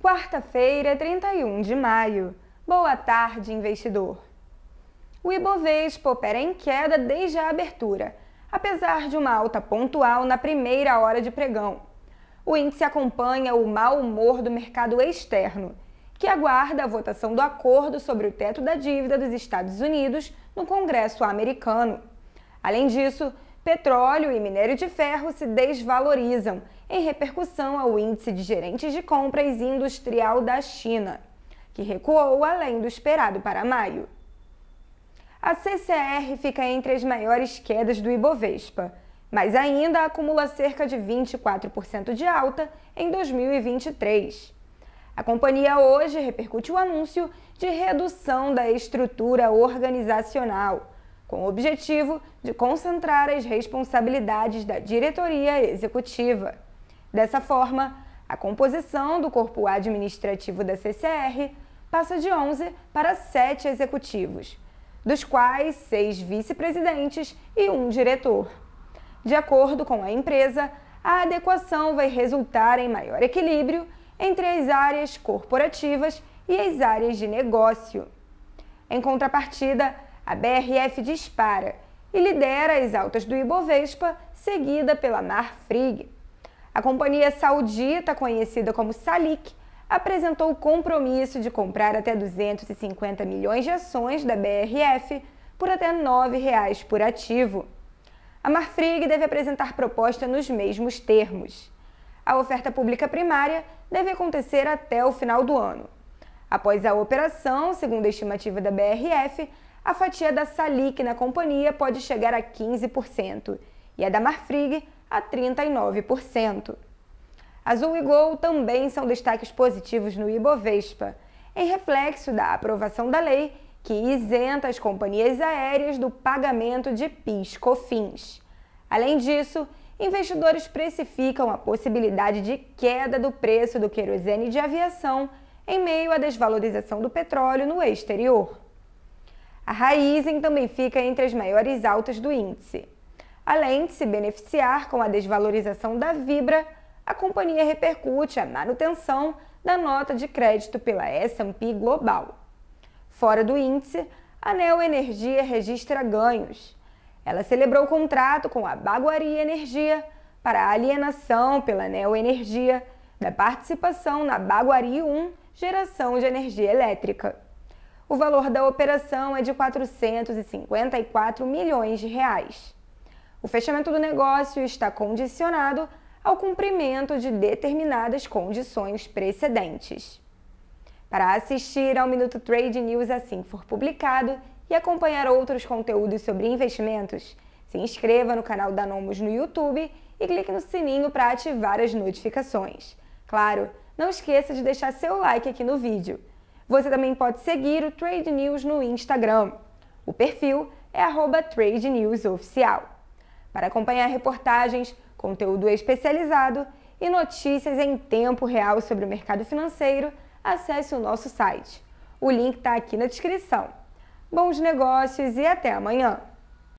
Quarta-feira, 31 de maio. Boa tarde, investidor. O Ibovespa opera em queda desde a abertura, apesar de uma alta pontual na primeira hora de pregão. O índice acompanha o mau humor do mercado externo, que aguarda a votação do acordo sobre o teto da dívida dos Estados Unidos no Congresso americano. Além disso, petróleo e minério de ferro se desvalorizam, em repercussão ao índice de gerentes de compras industrial da China, que recuou além do esperado para maio. A CCR fica entre as maiores quedas do Ibovespa, mas ainda acumula cerca de 24% de alta em 2023. A companhia hoje repercute o anúncio de redução da estrutura organizacional com o objetivo de concentrar as responsabilidades da diretoria executiva. Dessa forma, a composição do corpo administrativo da CCR passa de 11 para 7 executivos, dos quais 6 vice-presidentes e um diretor. De acordo com a empresa, a adequação vai resultar em maior equilíbrio entre as áreas corporativas e as áreas de negócio. Em contrapartida, a BRF dispara e lidera as altas do Ibovespa, seguida pela Marfrig. A companhia saudita, conhecida como Salik, apresentou o compromisso de comprar até 250 milhões de ações da BRF por até R$ 9,00 por ativo. A Marfrig deve apresentar proposta nos mesmos termos. A oferta pública primária deve acontecer até o final do ano. Após a operação, segundo a estimativa da BRF, a fatia da Salic na companhia pode chegar a 15% e a da Marfrig a 39%. Azul e Gol também são destaques positivos no Ibovespa, em reflexo da aprovação da lei que isenta as companhias aéreas do pagamento de PIS/COFINS. Além disso, investidores precificam a possibilidade de queda do preço do querosene de aviação em meio à desvalorização do petróleo no exterior. A Raizen então, também fica entre as maiores altas do índice. Além de se beneficiar com a desvalorização da Vibra, a companhia repercute a manutenção da nota de crédito pela S&P Global. Fora do índice, a Neo Energia registra ganhos. Ela celebrou contrato com a Baguari Energia para alienação pela Neo Energia da participação na Baguari 1 Geração de Energia Elétrica. O valor da operação é de 454 milhões de reais. O fechamento do negócio está condicionado ao cumprimento de determinadas condições precedentes. Para assistir ao Minuto Trade News assim for publicado e acompanhar outros conteúdos sobre investimentos, se inscreva no canal da Nomos no YouTube e clique no sininho para ativar as notificações. Claro, não esqueça de deixar seu like aqui no vídeo. Você também pode seguir o Trade News no Instagram. O perfil é @tradenewsoficial. Para acompanhar reportagens, conteúdo especializado e notícias em tempo real sobre o mercado financeiro, acesse o nosso site. O link está aqui na descrição. Bons negócios e até amanhã!